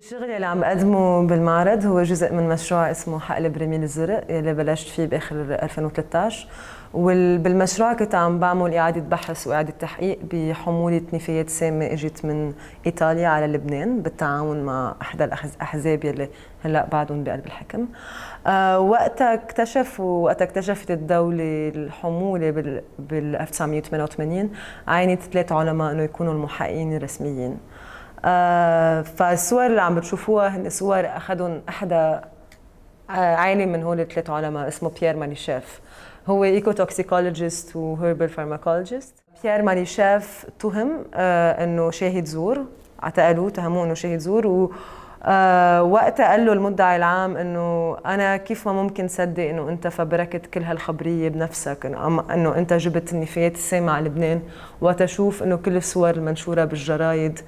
الشغل اللي عم بقدمه بالمعرض هو جزء من مشروع اسمه حقل برميل الزرق اللي بلشت فيه باخر 2013 وبالمشروع كنت عم بعمل اعاده بحث واعاده تحقيق بحموله نفايات سامه اجت من ايطاليا على لبنان بالتعاون مع احدى الاحزاب يلي هلا بعدهم بقلب الحكم أه وقتها اكتشفوا وقتها اكتشفت الدوله الحموله بال, بال 1988 عينت ثلاث علماء انه يكونوا المحققين الرسميين آه، فالصور اللي عم بتشوفوها هن صور اخذهم احدى عالم من هول الثلاث علماء اسمه بيير مانيشيف هو ايكو توكسيكولوجيست وهيربال فارماكولوجيست بيير مانيشيف تهم آه، انه شاهد زور اعتقلوه تهموه انه شاهد زور و آه، وقتها قال له المدعي العام انه انا كيف ما ممكن صدق انه انت فبركت كل هالخبريه بنفسك انه انت جبت النفايات السامه على لبنان وتشوف انه كل الصور المنشوره بالجرايد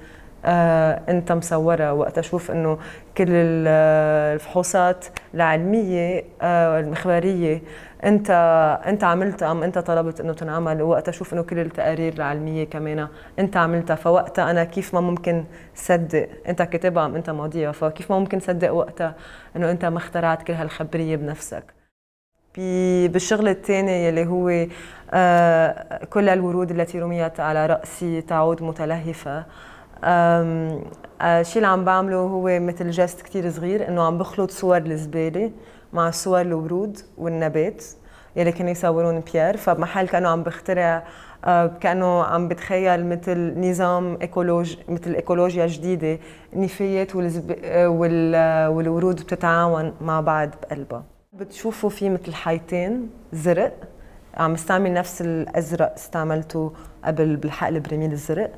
آه انت مصوره وقت اشوف انه كل آه، الفحوصات العلميه آه المخبريه انت انت عملتها ام انت طلبت انه تنعمل وقت اشوف انه كل التقارير العلميه كمان انت عملتها فوقتها انا كيف ما ممكن صدق انت كاتبها ام انت ماضيها فكيف ما ممكن صدق وقتها انه انت ما اخترعت كل هالخبريه بنفسك بالشغل الثاني يلي هو آه كل الورود التي رميت على رأسي تعود متلهفة الشيء آه، اللي عم بعمله هو مثل جست كتير صغير انه عم بخلط صور الزباله مع صور الورود والنبات يلي كانوا يصورون بيير فبمحل كانه عم بخترع آه، كانه عم بتخيل مثل نظام ايكولوج مثل ايكولوجيا جديده النفايات والزب... آه، والورود بتتعاون مع بعض بقلبها بتشوفوا في مثل حيتين زرق عم استعمل نفس الازرق استعملته قبل بالحقل برميل الزرق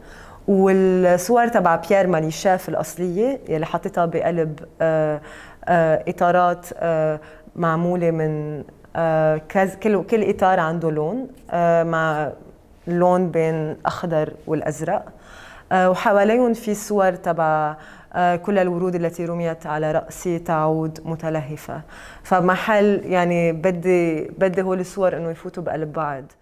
والصور تبع بيير مانيشاف الاصليه يلي حطيتها بقلب آه، آه، اطارات آه، معموله من كل كل اطار عنده لون مع لون بين الاخضر والازرق وحواليهم في صور تبع كل الورود التي رميت على رأسي تعود متلهفة فمحل يعني بدي بدي هول الصور انه يفوتوا بقلب بعض